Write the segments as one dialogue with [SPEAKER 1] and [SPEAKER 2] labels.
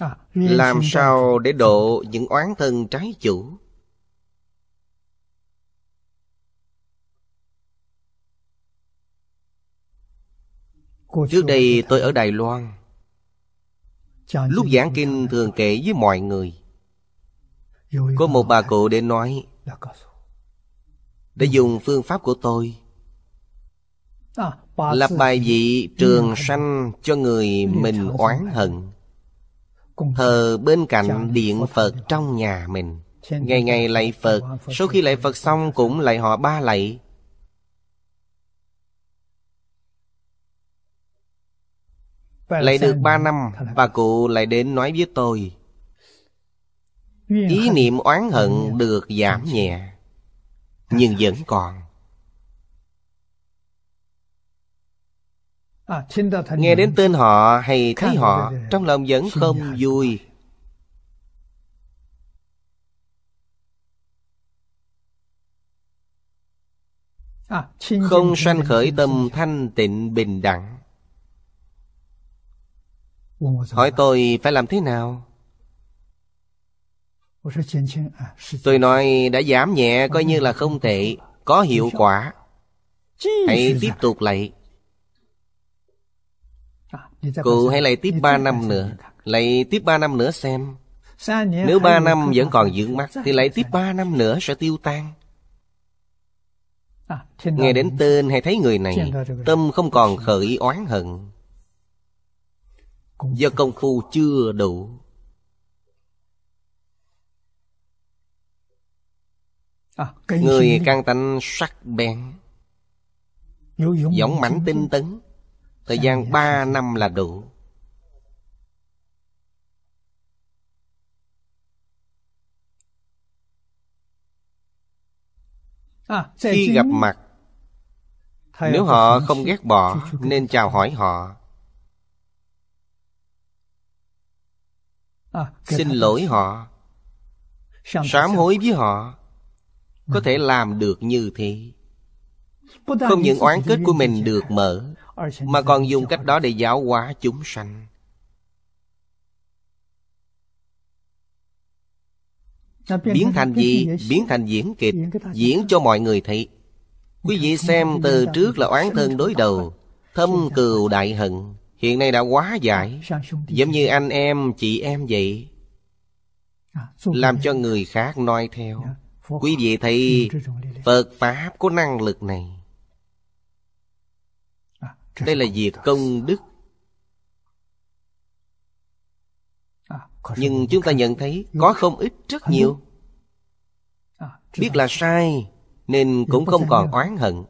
[SPEAKER 1] À, làm sao để độ những oán thân trái chủ trước đây tôi ở đài loan lúc giảng kinh thường kể với mọi người có một bà cụ để nói để dùng phương pháp của tôi à, lập bài vị trường sanh cho người mình oán hận thờ bên cạnh điện phật trong nhà mình ngày ngày lạy phật sau khi lạy phật xong cũng lạy họ ba lạy lạy được ba năm Bà cụ lại đến nói với tôi Ý niệm oán hận được giảm nhẹ Nhưng vẫn còn nghe đến tên họ hay thấy họ trong lòng vẫn không vui không sanh khởi tâm thanh tịnh bình đẳng hỏi tôi phải làm thế nào tôi nói đã giảm nhẹ coi như là không tệ có hiệu quả hãy tiếp tục lại Cụ hãy lại tiếp 3 năm nữa Lại tiếp 3 năm nữa xem Nếu 3 năm vẫn còn dưỡng mắt Thì lại tiếp 3 năm nữa sẽ tiêu tan à, Nghe đến tên hay thấy người này Tâm không còn khởi oán hận Do công phu chưa đủ à, Người căng tánh sắc bén Giống mảnh tinh tấn Thời gian 3 dạ, dạ, dạ, năm là đủ à, Khi gặp mặt Nếu họ không ghét bỏ Nên chào hỏi họ à, Xin lỗi họ Sám hối với họ Có ừ. thể làm được như thế Không những oán kết của mình được mở mà còn dùng cách đó để giáo hóa chúng sanh biến thành gì biến thành diễn kịch diễn cho mọi người thấy quý vị xem từ trước là oán thân đối đầu thâm cừu đại hận hiện nay đã quá giải dạ, giống như anh em chị em vậy à, làm cho người khác noi theo dạ, quý vị thấy phật pháp có năng lực này đây là việc công đức nhưng chúng ta nhận thấy có không ít rất nhiều à, biết là sai nên cũng không còn oán hận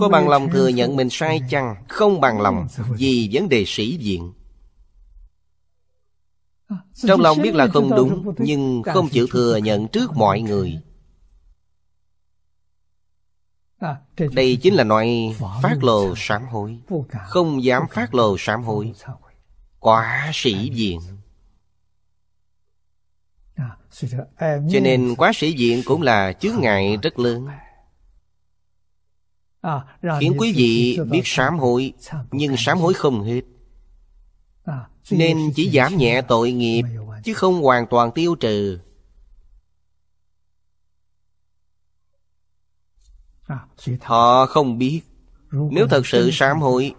[SPEAKER 1] có bằng lòng thừa nhận mình sai chăng không bằng lòng vì vấn đề sĩ diện à, trong lòng biết là không đúng nhưng không chịu thừa nhận trước mọi người đây chính là nói phát lồ sám hối Không dám phát lồ sám hối Quá sĩ diện Cho nên quá sĩ diện cũng là chướng ngại rất lớn Khiến quý vị biết sám hối Nhưng sám hối không hết Nên chỉ giảm nhẹ tội nghiệp Chứ không hoàn toàn tiêu trừ Họ không biết
[SPEAKER 2] Nếu thật sự
[SPEAKER 1] sám hối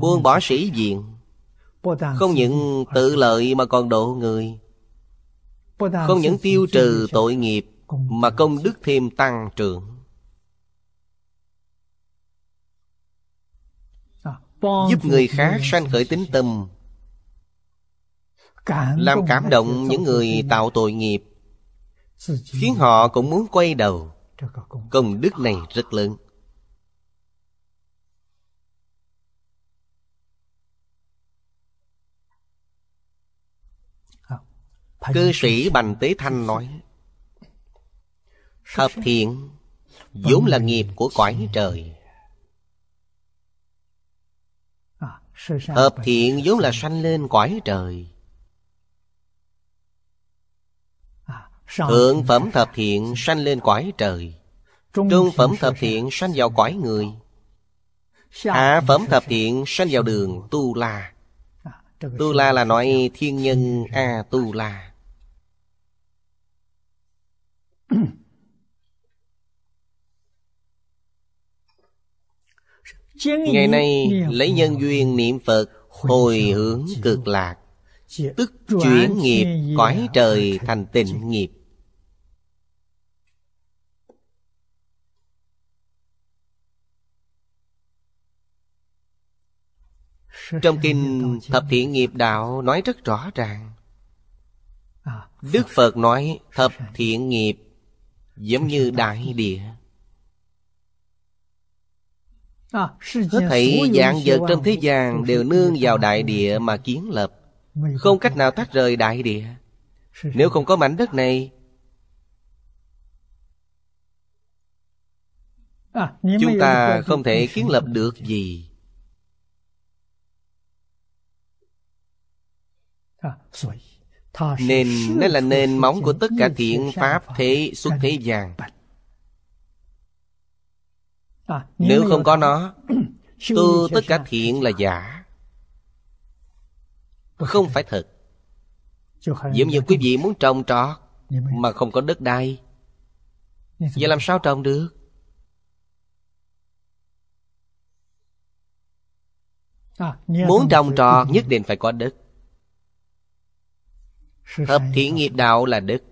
[SPEAKER 1] Buông bỏ sĩ diện Không những tự lợi mà còn độ người Không những tiêu trừ tội nghiệp Mà công đức thêm tăng trưởng Giúp người khác sanh khởi tính tâm Làm cảm động những người tạo tội nghiệp Khiến họ cũng muốn quay đầu công đức này rất lớn cư sĩ bành tế thanh nói thập thiện vốn là nghiệp của cõi trời Hợp thiện vốn là sanh lên cõi trời Thượng phẩm thập thiện sanh lên cõi trời Trung phẩm thập thiện sanh vào cõi người Hạ phẩm thập thiện sanh vào đường Tu La à, Tu La là nói thiên nhân A Tu La Ngày nay lấy nhân duyên niệm Phật Hồi hướng cực lạc Tức chuyển nghiệp cõi trời thành tịnh nghiệp Trong kinh Thập Thiện Nghiệp Đạo nói rất rõ ràng à, Đức Phật nói Thập Thiện Nghiệp Giống như đại địa Hết à, thảy dạng vật trong thế gian Đều nương vào đại địa mà kiến lập Không cách nào tách rời đại địa Nếu không có mảnh đất này à, Chúng ta không thể kiến lập được gì Nên nó là nền móng của tất cả thiện pháp thế xuất thế gian Nếu không có nó Tu tất cả thiện là giả Không phải thật Giống như quý vị muốn trồng trọt Mà không có đất đai Vậy làm sao trồng được Muốn trồng trọt nhất định phải có đất Hợp thí nghiệp đạo là đức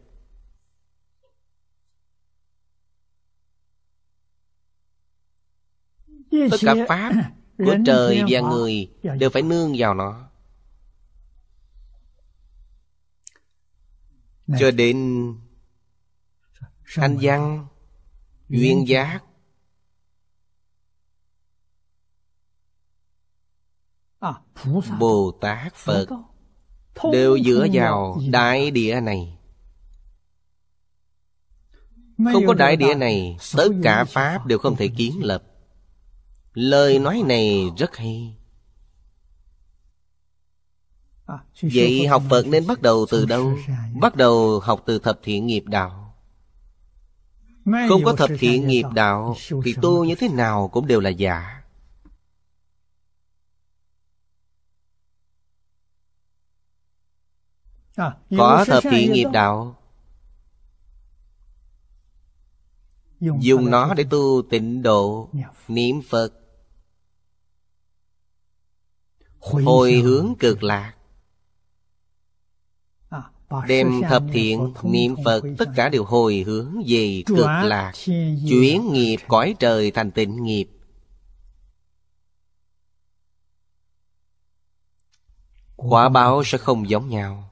[SPEAKER 1] Tất cả Pháp của trời và người đều phải nương vào nó Cho đến anh văn Duyên giác à, Bồ Tát Phật đều dựa vào đại địa này không có đại địa này tất cả pháp đều không thể kiến lập lời nói này rất hay à, vậy học phật nên bắt đầu từ đâu bắt đầu học từ thập thiện nghiệp đạo không có thập thiện nghiệp đạo thì tu như thế nào cũng đều là giả À, Có thập thiện nghiệp đạo Dùng nó để tu tịnh độ dạ. Niệm Phật Hồi hướng cực lạc à, Đem thập thiện niệm Phật Tất cả đều hồi hướng về cực lạc Chuyển nghiệp cõi trời thành tịnh nghiệp Quả báo sẽ không giống nhau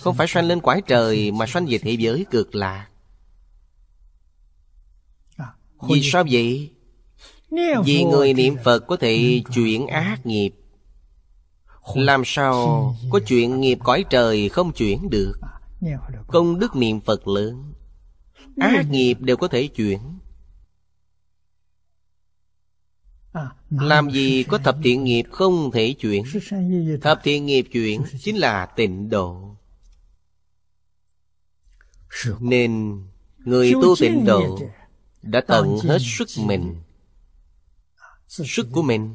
[SPEAKER 1] không phải sanh lên quái trời Mà sanh về thế giới cực lạc Vì sao vậy? Vì người niệm Phật có thể chuyển ác nghiệp Làm sao có chuyện nghiệp cõi trời không chuyển được Công đức niệm Phật lớn Ác nghiệp đều có thể chuyển Làm gì có thập thiện nghiệp không thể chuyển Thập thiện nghiệp chuyển chính là tịnh độ nên người tu tịnh độ đã tận hết sức mình Sức của mình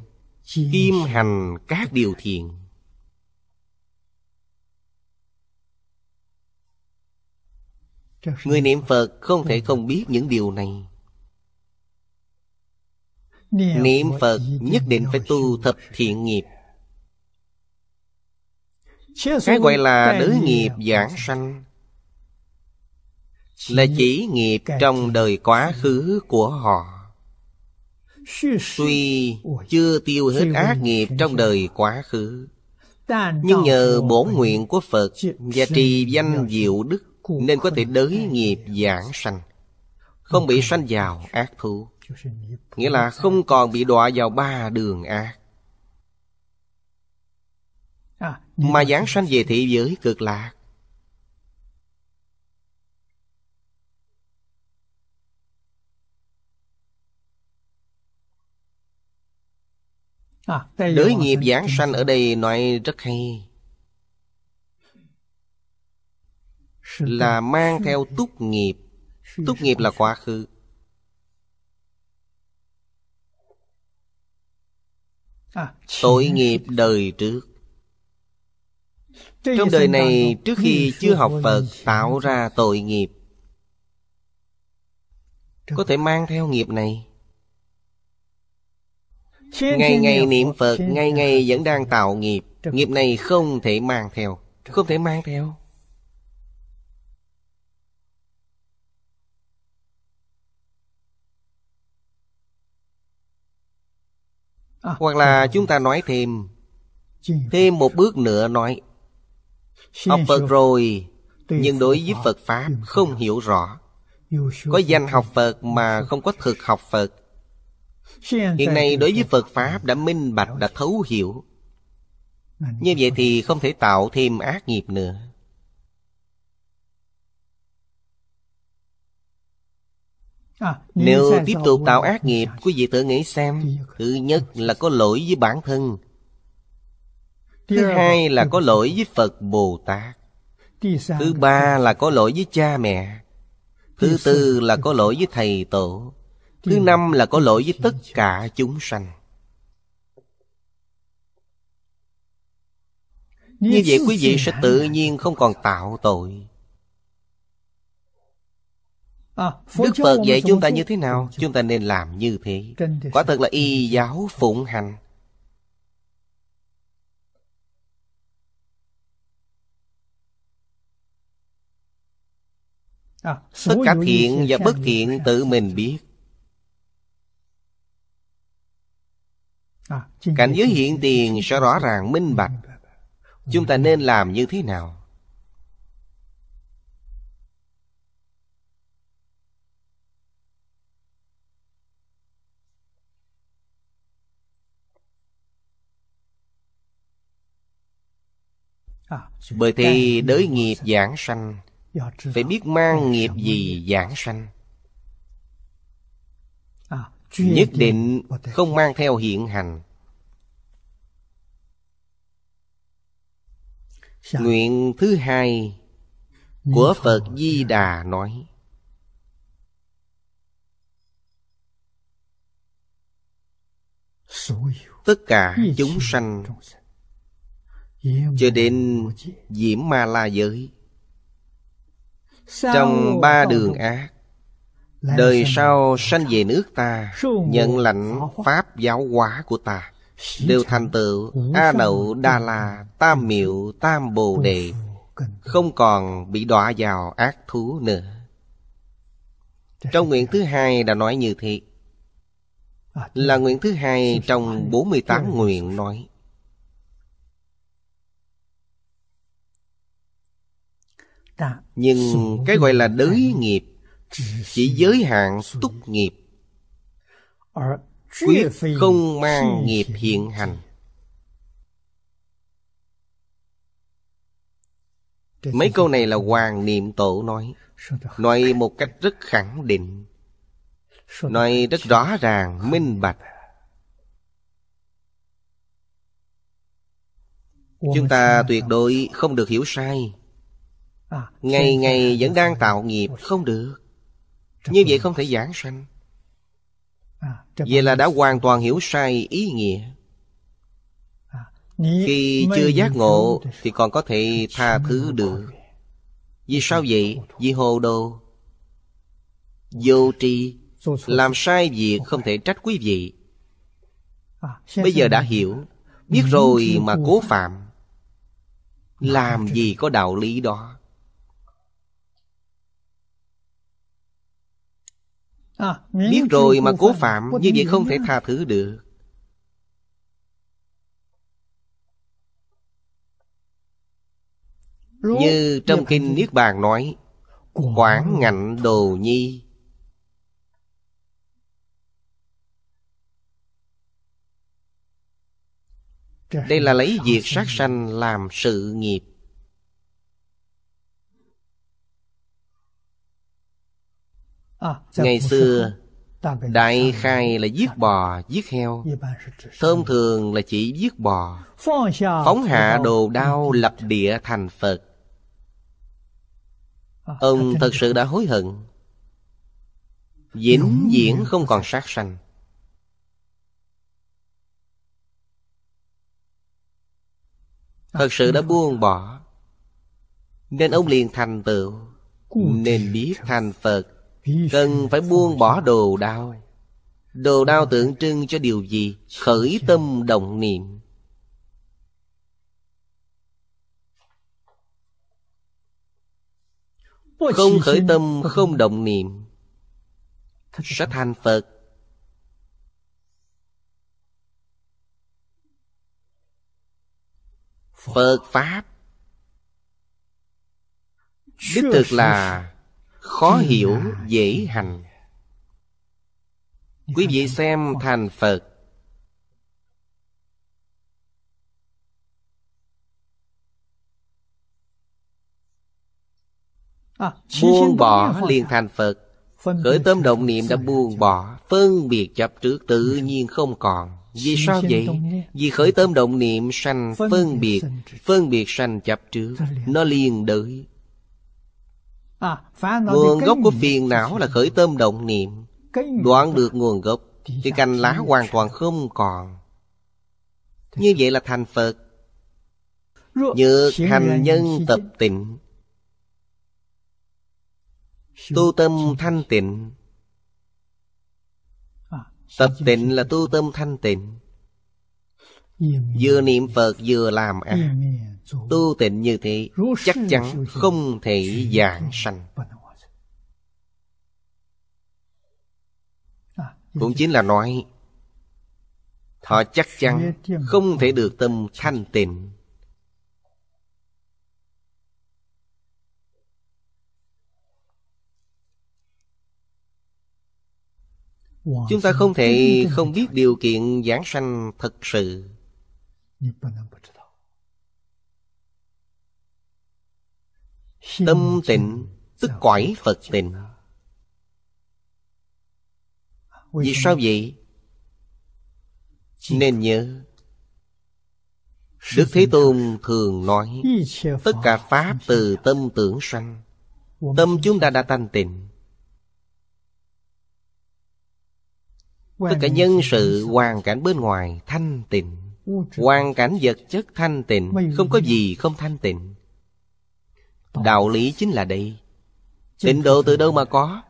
[SPEAKER 1] Kim hành các điều thiện Người niệm Phật không thể không biết những điều này
[SPEAKER 2] Niệm Phật
[SPEAKER 1] nhất định phải tu thập thiện nghiệp Cái gọi là đới nghiệp giảng sanh là chỉ nghiệp trong đời quá khứ của họ tuy chưa tiêu hết ác nghiệp trong đời quá khứ nhưng nhờ bổn nguyện của phật và trì danh diệu đức nên có thể đới nghiệp giảng sanh không bị sanh vào ác thú nghĩa là không còn bị đọa vào ba đường ác à, mà giảng sanh về thị giới cực lạc Đới à, nghiệp giảng sanh ở đây nói rất hay Là mang theo túc nghiệp Túc nghiệp là quá khứ à, Tội nghiệp đời trước Trong đời này trước khi chưa học Phật Tạo ra tội nghiệp Có thể mang theo nghiệp này Ngày ngày niệm Phật Ngày ngày vẫn đang tạo nghiệp Nghiệp này không thể mang theo Không thể mang theo à, Hoặc là à, chúng ta nói thêm Thêm một bước nữa nói Học Phật rồi Nhưng đối với Phật Pháp không hiểu rõ Có danh học Phật mà không có thực học Phật Hiện nay đối với Phật Pháp đã minh bạch, đã thấu hiểu Như vậy thì không thể tạo thêm ác nghiệp nữa Nếu tiếp tục tạo ác nghiệp Quý vị tự nghĩ xem Thứ nhất là có lỗi với bản thân
[SPEAKER 2] Thứ hai
[SPEAKER 1] là có lỗi với Phật Bồ Tát Thứ ba là có lỗi với cha mẹ Thứ tư là có lỗi với thầy tổ Thứ năm là có lỗi với tất cả chúng sanh Như vậy quý vị sẽ tự nhiên không còn tạo tội Đức Phật dạy chúng ta như thế nào Chúng ta nên làm như thế Quả thật là y giáo phụng hành Tất cả thiện và bất thiện tự mình biết À, cảnh giới hiện tiền sẽ rõ ràng minh bạch chúng ta nên làm như thế nào à, bởi thì đới nghiệp giảng sanh phải biết mang nghiệp gì giảng sanh nhất định không mang theo hiện hành dạ. nguyện thứ hai của phật di đà nói tất cả chúng sanh cho đến diễm ma la giới trong ba đường ác đời sau sanh về nước ta nhận lãnh pháp giáo hóa của ta đều thành tựu a đậu đa la tam miệu tam bồ đề không còn bị đọa vào ác thú nữa trong nguyện thứ hai đã nói như thế à, là nguyện thứ hai trong 48 nguyện nói nhưng cái gọi là đới nghiệp chỉ giới hạn túc nghiệp quyết không mang nghiệp hiện hành mấy câu này là hoàng niệm tổ nói nói một cách rất khẳng định nói rất rõ ràng minh bạch chúng ta tuyệt đối không được hiểu sai ngày ngày vẫn đang tạo nghiệp không được như vậy không thể giảng sanh à, Vậy là đã hoàn toàn hiểu sai ý nghĩa à, Khi chưa giác ngộ Thì còn có thể tha thứ được Vì sao vậy? Vì hồ đồ Vô tri Làm sai việc không thể trách quý vị à, Bây giờ đã hiểu Biết rồi mà cố phạm Làm gì có đạo lý đó Biết rồi mà cố phạm Như vậy không thể tha thứ được
[SPEAKER 2] Như trong kinh Niết
[SPEAKER 1] Bàn nói
[SPEAKER 2] Quảng
[SPEAKER 1] ngạnh đồ nhi Đây là lấy việc sát sanh làm sự nghiệp Ngày xưa Đại khai là giết bò, giết heo thông thường là chỉ giết bò Phóng hạ đồ đao lập địa thành Phật Ông thật sự đã hối hận Vĩnh diễn không còn sát sanh à, Thật sự đã buông bỏ Nên ông liền thành tựu Nên biết thành Phật cần phải buông bỏ đồ đao đồ đao tượng trưng cho điều gì khởi tâm động niệm không khởi tâm không ừ. động niệm sẽ thành phật phật pháp đích thực là khó hiểu dễ hành dạ quý vâng, vị dạ vâng. xem thành phật à, buông bỏ liền thành phật khởi tâm động niệm đã buông bỏ phân biệt chấp trước tự dạ vâng. nhiên không còn vì sao vậy? Vì khởi tâm động niệm sanh phân biệt Phân biệt sanh chấp trước Nó liền đới À, nguồn gốc của phiền não là khởi tâm động niệm Đoạn được nguồn gốc Thì cành lá hoàn toàn không còn Như vậy là thành Phật như hành nhân tập tịnh Tu tâm thanh tịnh Tập tịnh là tu tâm thanh tịnh Vừa niệm Phật vừa làm ác à. Tu tịnh như thế Chắc chắn không thể dạng sanh à, Cũng chính là nói Họ chắc chắn không thể được tâm thanh tịnh Chúng ta không thể không biết điều kiện giảng sanh thật sự 你不能不知道。Tâm tịnh tức cõi Phật tịnh. Vì sao vậy? Nên nhớ Đức Thế Tôn thường nói Tất cả Pháp từ tâm tưởng sanh Tâm chúng ta đã thanh tịnh Tất cả nhân sự hoàn cảnh bên ngoài thanh tịnh hoàn cảnh vật chất thanh tịnh không có gì không thanh tịnh đạo lý chính là đây tịnh độ từ đâu mà có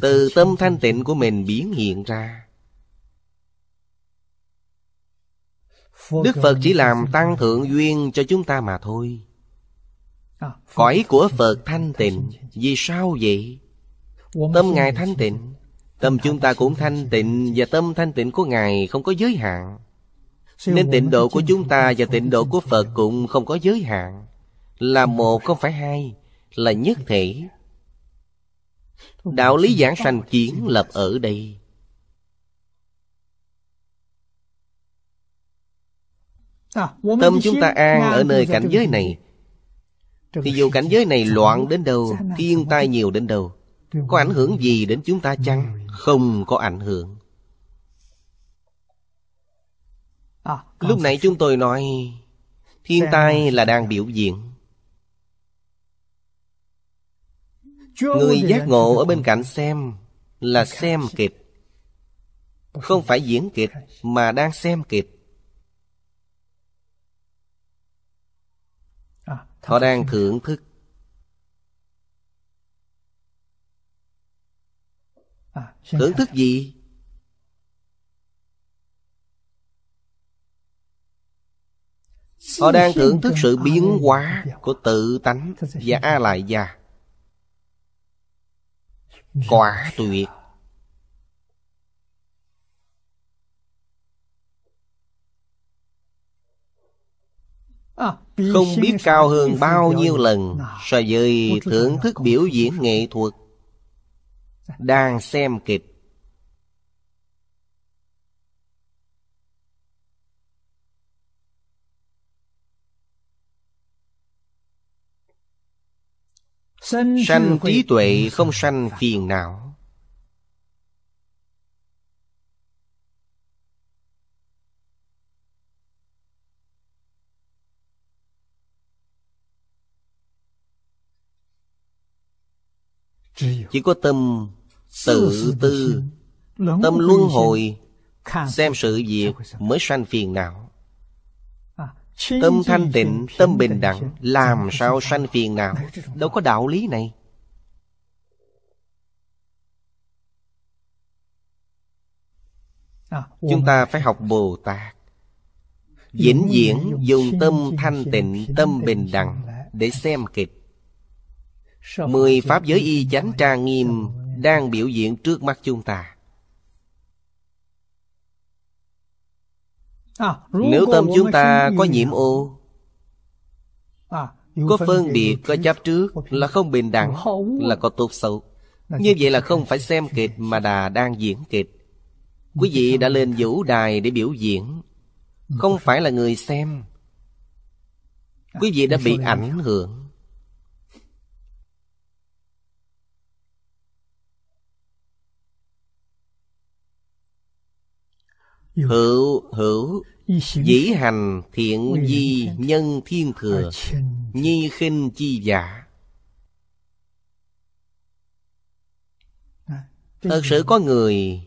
[SPEAKER 1] từ tâm thanh tịnh của mình biến hiện ra đức phật chỉ làm tăng thượng duyên cho chúng ta mà thôi à, cõi của phật thanh tịnh vì sao vậy tâm ngài thanh tịnh tâm chúng ta cũng thanh tịnh và tâm thanh tịnh của ngài không có giới hạn nên tịnh độ của chúng ta và tịnh độ của Phật cũng không có giới hạn Là một không phải hai Là nhất thể Đạo lý giảng sanh kiến lập ở đây à, Tâm chúng ta an ở nơi cảnh giới này Thì dù cảnh giới này loạn đến đâu Thiên tai nhiều đến đâu Có ảnh hưởng gì đến chúng ta chăng? Không có ảnh hưởng Ờ, Lúc nãy chúng tôi nói Thiên tai là đang biểu diễn Người giác ngộ ở bên cạnh xem Là xem kịch Không phải diễn kịch Mà đang xem kịch ờ, Họ đang thưởng thức ờ, Thưởng thức gì? Họ đang thưởng thức sự biến hóa của tự tánh và A Lại Gia. Quả tuyệt. Không biết cao hơn bao nhiêu lần so với thưởng thức biểu diễn nghệ thuật đang xem kịch sanh trí tuệ không sanh phiền não chỉ có tâm tự tư tâm luân hồi xem sự việc mới sanh phiền não Tâm thanh tịnh, tâm bình đẳng Làm sao sanh phiền nào Đâu có đạo lý này à, Chúng ta phải học Bồ Tát Vĩnh viễn dùng tâm thanh tịnh, tâm bình đẳng Để xem kịch Mười Pháp giới y chánh trang nghiêm Đang biểu diễn trước mắt chúng ta À, Nếu tâm chúng ta có nhiễm ô à, Có phân biệt, có chấp trước Là không bình đẳng Là có tốt xấu Như vậy là không phải xem kịch mà đà đang diễn kịch Quý vị đã lên vũ đài để biểu diễn Không phải là người xem à, Quý vị đã bị ảnh hưởng Hữu hữu Dĩ hành thiện di nhân thiên thừa Nhi khinh chi giả à, Thật sự có người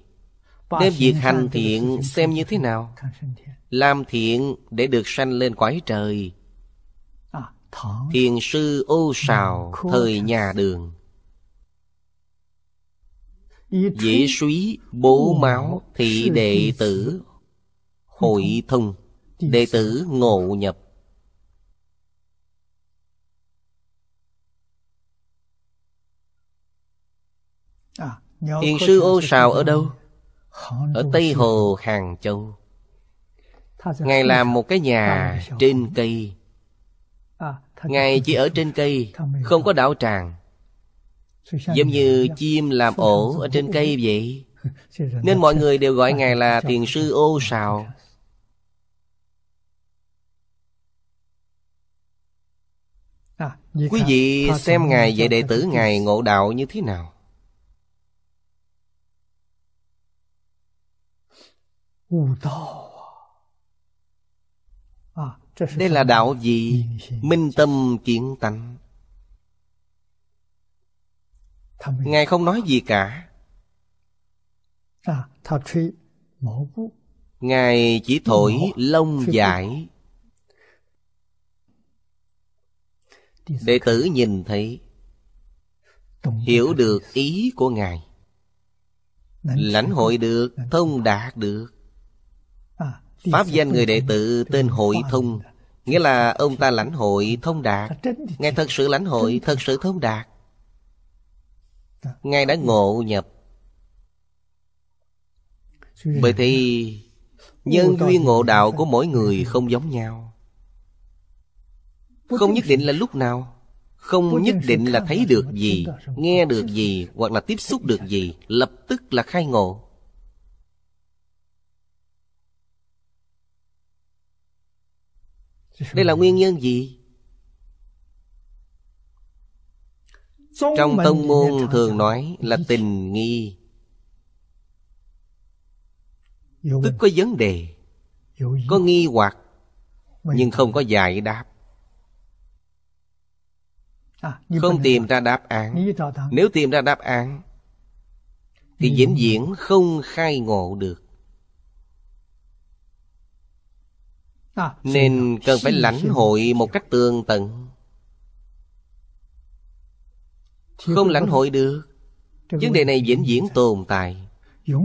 [SPEAKER 1] Đem việc hành thiện xem như thế nào Làm thiện để được sanh lên quái trời à, Thiền sư ô sào thời nhà đường Dễ suý bố máu thị đệ tử Hội thông Đệ tử ngộ nhập à, hiền sư ô sào ở đâu? Ở Tây Hồ, Hàng Châu Ngài làm một cái nhà trên cây à, Ngài chỉ ở trên cây Không có đảo tràng Giống như chim làm ổ ở trên cây vậy Nên mọi người đều gọi Ngài là Thiền sư ô sào Quý vị xem Ngài dạy đệ tử Ngài ngộ đạo như thế nào Đây là đạo gì? Minh tâm kiện tánh ngài không nói gì cả à, ngài chỉ thổi lông dài đệ tử nhìn thấy hiểu được ý của ngài lãnh hội được thông đạt được à, pháp danh người đệ tử tên hội thông nghĩa là ông ta lãnh hội thông à, đạt ngài thật sự lãnh hội thật sự thông đạt Ngài đã ngộ nhập Bởi thì Nhân duyên ngộ đạo của mỗi người không giống nhau Không nhất định là lúc nào Không nhất định là thấy được gì Nghe được gì Hoặc là tiếp xúc được gì Lập tức là khai ngộ Đây là nguyên nhân gì? Trong tông môn thường nói là tình nghi Tức có vấn đề Có nghi hoặc Nhưng không có giải đáp à, Không tìm ra đáp án Nếu tìm ra đáp án Thì vĩnh viễn không khai ngộ được à, Nên cần phải lãnh hội một cách tương tận không lãnh hội được Vấn đề này vĩnh viễn tồn tại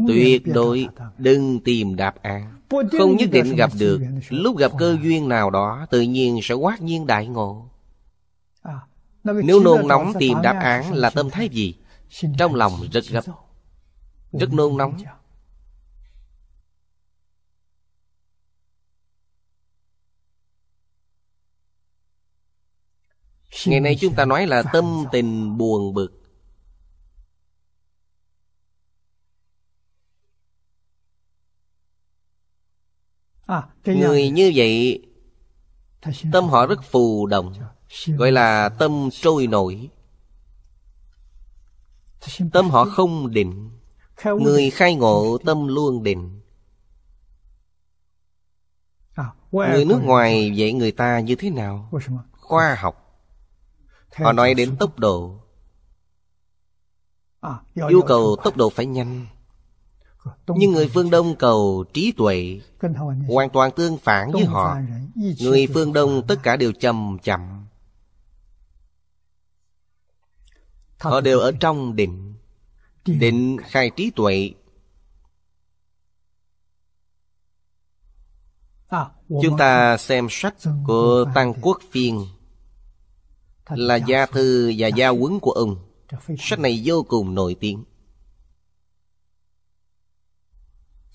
[SPEAKER 2] Tuyệt đối
[SPEAKER 1] đừng tìm đáp án Không nhất định gặp được Lúc gặp cơ duyên nào đó Tự nhiên sẽ quát nhiên đại ngộ Nếu nôn nóng tìm đáp án là tâm thái gì Trong lòng rất gấp Rất nôn nóng ngày nay chúng ta nói là tâm tình buồn bực à, người như vậy tâm họ rất phù động gọi là tâm trôi nổi tâm họ không định người khai ngộ tâm luôn định à, người nước ngoài dạy người ta như thế nào khoa học Họ nói đến tốc độ à, Yêu cầu tốc độ phải nhanh Nhưng người phương Đông cầu trí tuệ Hoàn toàn tương phản với họ Người phương Đông tất cả đều chậm chậm Họ đều ở trong định Định khai trí tuệ à, Chúng ta xem sách của Tăng Quốc Phiên là gia thư và gia quấn của ông sách này vô cùng nổi tiếng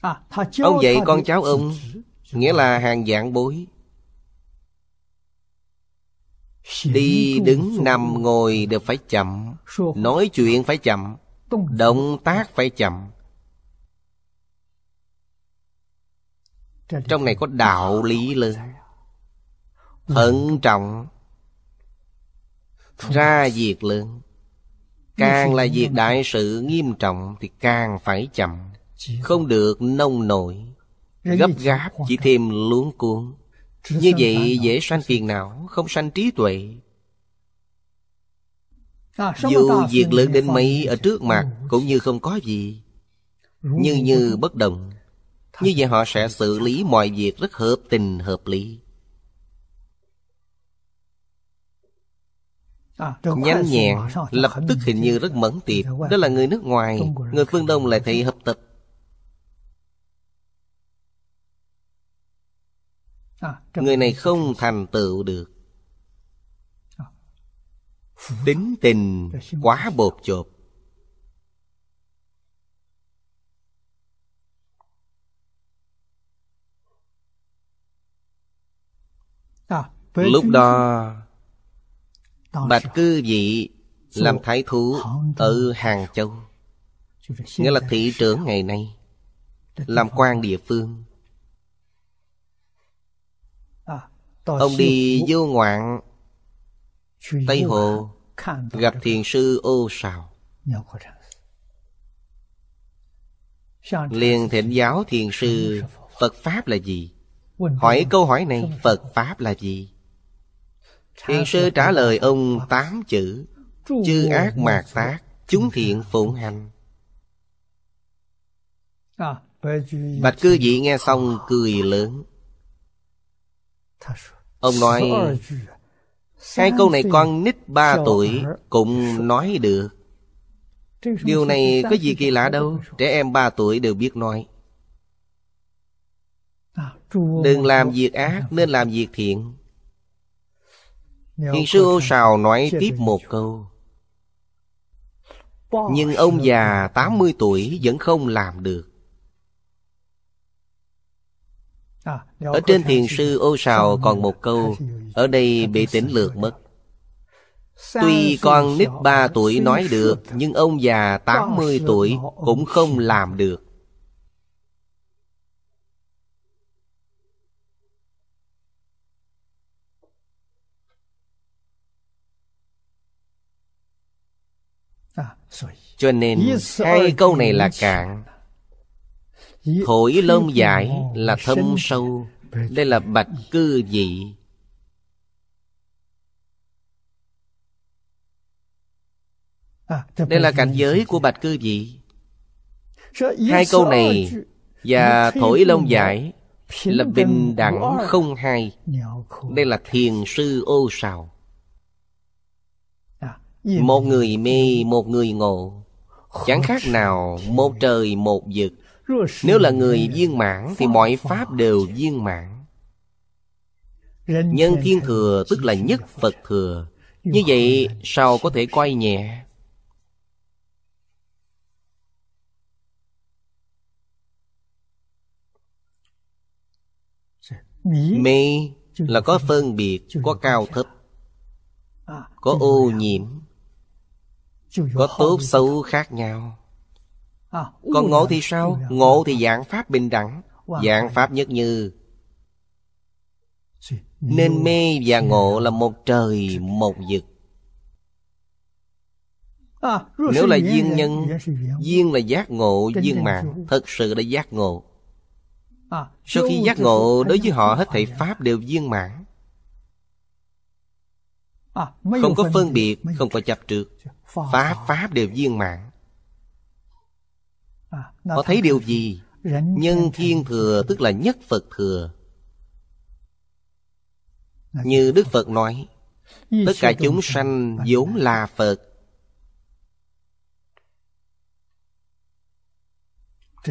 [SPEAKER 1] à, ông dạy con cháu ông nghĩa là hàng dạng bối đi đứng nằm ngồi đều phải chậm nói chuyện phải chậm động tác phải chậm trong này có đạo lý lớn thận trọng ra việc lớn
[SPEAKER 2] càng là việc
[SPEAKER 1] đại sự nghiêm trọng thì càng phải chậm không được nông nổi gấp gáp chỉ thêm luống cuống. như vậy dễ sanh phiền não không sanh trí tuệ à, dù việc lớn đến mấy ở trước mặt cũng như không có gì
[SPEAKER 2] như như
[SPEAKER 1] bất động như vậy họ sẽ xử lý mọi việc rất hợp tình hợp lý Ờ, Nhanh nhẹn Lập tức hình như rất mẫn tiệp Đó là người nước ngoài Người phương Đông lại thị hợp tập ờ, Người này không thành tựu được ờ. Tính tình quá bột chộp Lúc đó Bạch cư vị làm thái thú ở Hàng Châu Nghĩa là thị trưởng ngày nay Làm quan địa phương à, Ông đi vô ngoạn Tây Hồ Gặp thiền sư ô sào liền thịnh giáo thiền sư Phật Pháp là gì? Hỏi câu hỏi này Phật Pháp là gì? Hiền sư trả lời ông tám chữ Chư ác mạc tác Chúng thiện phụng hành Bạch cư vị nghe xong cười lớn Ông nói Hai câu này con nít ba tuổi Cũng nói được Điều này có gì kỳ lạ đâu Trẻ em ba tuổi đều biết nói Đừng làm việc ác Nên làm việc thiện Thiền sư ô sào nói tiếp một câu Nhưng ông già 80 tuổi vẫn không làm được à, Ở trên thiền sư ô sào còn một câu Ở đây bị tỉnh lược mất Tuy con nít 3 tuổi nói được Nhưng ông già 80 tuổi cũng không làm được À, cho nên hai câu này là cạn thổi lông dài là thâm sâu đây là bạch cư dị à, đây là cảnh giới của bạch cư dị hai câu này và thổi lông dài là bình đẳng không hai đây là thiền sư ô sào một người mê, một người ngộ Chẳng khác nào một trời một vực Nếu là người viên mãn Thì mọi pháp đều viên mãn Nhân thiên thừa tức là nhất Phật thừa Như vậy sao có thể coi nhẹ Mê là có phân biệt, có cao thấp à, Có ô nhiễm có tốt xấu khác nhau à, Còn ngộ thì sao? Ngộ thì dạng pháp bình đẳng Dạng pháp nhất như Nên mê và ngộ là một trời một vực à, Nếu là duyên dạ, nhân dạ, Duyên là giác ngộ duyên mạng Thật sự là giác ngộ à, Sau khi giác ngộ Đối với họ hết thảy pháp đều viên mãn À, không có phân biệt, không có chấp trước phá Pháp đều viên mạng à, Họ thấy điều gì? Nhân thiên thừa tức là nhất Phật thừa Như Đức Phật nói Tất cả chúng sanh vốn là Phật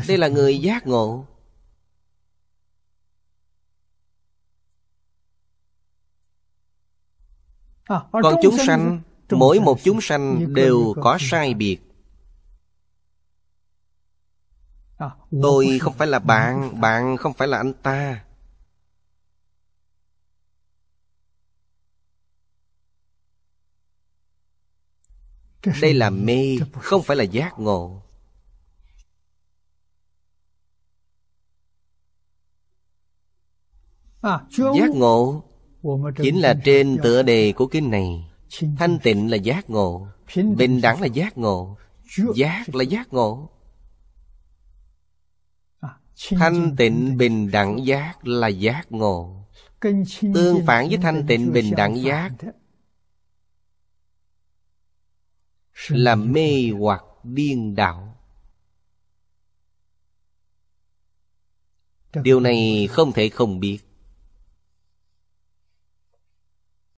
[SPEAKER 1] Đây là người giác ngộ Còn chúng sanh, mỗi một chúng sanh đều có sai biệt. Tôi không phải là bạn, bạn không phải là anh ta. Đây là mê, không phải là giác ngộ. À, giác ngộ Chính là trên tựa đề của kinh này Thanh tịnh là giác ngộ Bình đẳng là giác ngộ Giác là giác ngộ Thanh tịnh bình đẳng giác là giác ngộ Tương phản với thanh tịnh bình đẳng giác Là mê hoặc điên đạo Điều này không thể không biết